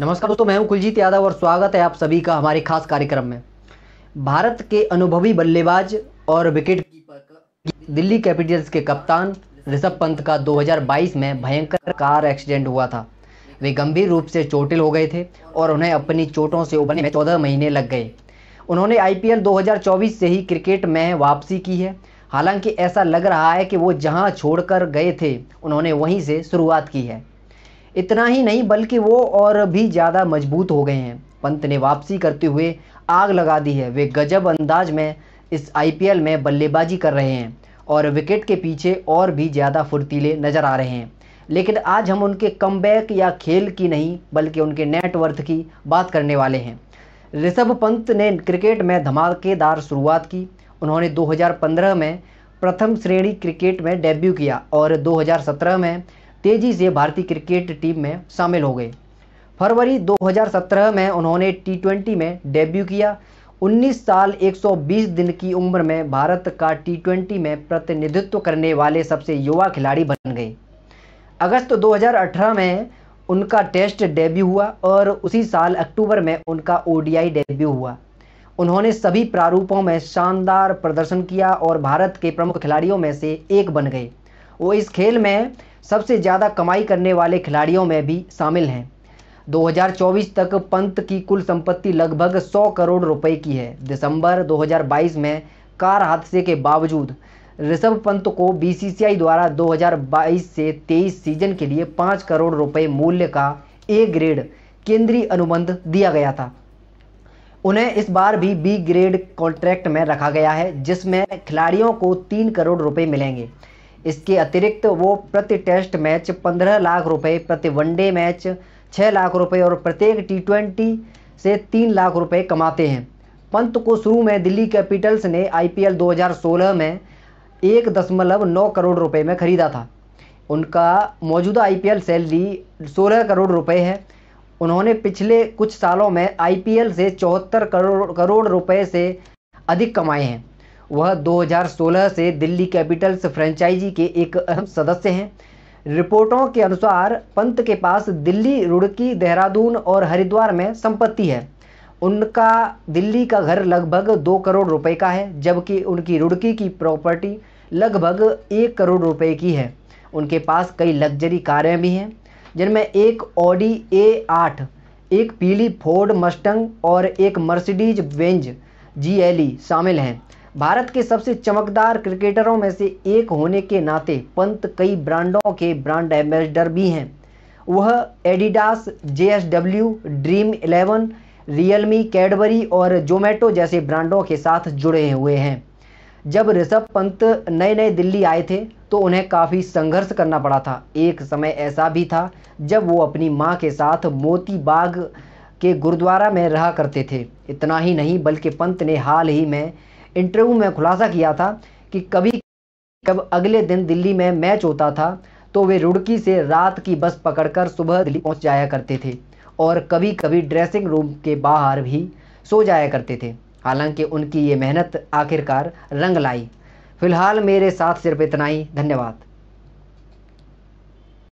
नमस्कार दोस्तों मैं हूं कुलजीत यादव और स्वागत है आप सभी का हमारे खास कार्यक्रम में भारत के अनुभवी बल्लेबाज और विकेट दिल्ली कैपिटल्स के कप्तान ऋषभ पंत का 2022 में भयंकर कार एक्सीडेंट हुआ था वे गंभीर रूप से चोटिल हो गए थे और उन्हें अपनी चोटों से उबरने में चौदह महीने लग गए उन्होंने आईपीएल 2024 से ही क्रिकेट में वापसी की है हालांकि ऐसा लग रहा है कि वो जहां छोड़कर गए थे उन्होंने वहीं से शुरुआत की है इतना ही नहीं बल्कि वो और भी ज़्यादा मजबूत हो गए हैं पंत ने वापसी करते हुए आग लगा दी है वे गजब अंदाज में इस आई में बल्लेबाजी कर रहे हैं और विकेट के पीछे और भी ज़्यादा फुर्तीले नज़र आ रहे हैं लेकिन आज हम उनके कम या खेल की नहीं बल्कि उनके नेटवर्थ की बात करने वाले हैं ऋषभ पंत ने क्रिकेट में धमाकेदार शुरुआत की उन्होंने 2015 में प्रथम श्रेणी क्रिकेट में डेब्यू किया और 2017 में तेजी से भारतीय क्रिकेट टीम में शामिल हो गए फरवरी 2017 में उन्होंने टी में डेब्यू किया 19 साल 120 दिन की उम्र में भारत का टी में प्रतिनिधित्व करने वाले सबसे युवा खिलाड़ी बन गए अगस्त 2018 में उनका टेस्ट डेब्यू हुआ और उसी साल अक्टूबर में उनका ओ डेब्यू हुआ उन्होंने सभी प्रारूपों में शानदार प्रदर्शन किया और भारत के प्रमुख खिलाड़ियों में से एक बन गए वो इस खेल में सबसे ज़्यादा कमाई करने वाले खिलाड़ियों में भी शामिल हैं 2024 तक पंत की कुल संपत्ति लगभग 100 करोड़ रुपए की है दिसंबर 2022 में कार हादसे के बावजूद ऋषभ पंत को बीसीसीआई द्वारा 2022 से 23 सीजन के लिए 5 करोड़ रुपए मूल्य का ए ग्रेड केंद्रीय अनुबंध दिया गया था उन्हें इस बार भी बी ग्रेड कॉन्ट्रैक्ट में रखा गया है जिसमें खिलाड़ियों को तीन करोड़ रुपए मिलेंगे इसके अतिरिक्त वो प्रति टेस्ट मैच पंद्रह लाख रुपए प्रति वनडे मैच छः लाख रुपए और प्रत्येक टी ट्वेंटी से तीन लाख रुपए कमाते हैं पंत को शुरू में दिल्ली कैपिटल्स ने आईपीएल 2016 में एक दशमलव नौ करोड़ रुपए में खरीदा था उनका मौजूदा आईपीएल सैलरी 16 करोड़ रुपए है उन्होंने पिछले कुछ सालों में आईपीएल से चौहत्तर करोड़ करोड़ रुपए से अधिक कमाए हैं वह 2016 से दिल्ली कैपिटल्स फ्रेंचाइजी के एक अहम सदस्य हैं रिपोर्टों के अनुसार पंत के पास दिल्ली रुड़की देहरादून और हरिद्वार में संपत्ति है उनका दिल्ली का घर लगभग दो करोड़ रुपए का है जबकि उनकी रुड़की की प्रॉपर्टी लगभग एक करोड़ रुपए की है उनके पास कई लग्जरी कारें भी हैं जिनमें एक ऑडी ए आठ एक पीली फोर्ड मस्टंग और एक मर्सिडीज वेंज जी शामिल हैं भारत के सबसे चमकदार क्रिकेटरों में से एक होने के नाते पंत कई ब्रांडों के ब्रांड एम्बेसडर भी हैं वह Adidas J S W Dream Eleven Realme Cadbury और जोमेटो जैसे ब्रांडों के साथ जुड़े हुए हैं जब ऋषभ पंत नए नए दिल्ली आए थे तो उन्हें काफ़ी संघर्ष करना पड़ा था एक समय ऐसा भी था जब वो अपनी माँ के साथ मोती बाग के गुरुद्वारा में रहा करते थे इतना ही नहीं बल्कि पंत ने हाल ही में इंटरव्यू में खुलासा किया था कि कभी कब अगले दिन दिल्ली में मैच होता था तो वे रुड़की से रात की बस पकड़कर सुबह दिल्ली पहुंच जाया करते थे और कभी कभी ड्रेसिंग रूम के बाहर भी सो जाया करते थे हालांकि उनकी ये मेहनत आखिरकार रंग लाई फिलहाल मेरे साथ सिर्फ इतना ही धन्यवाद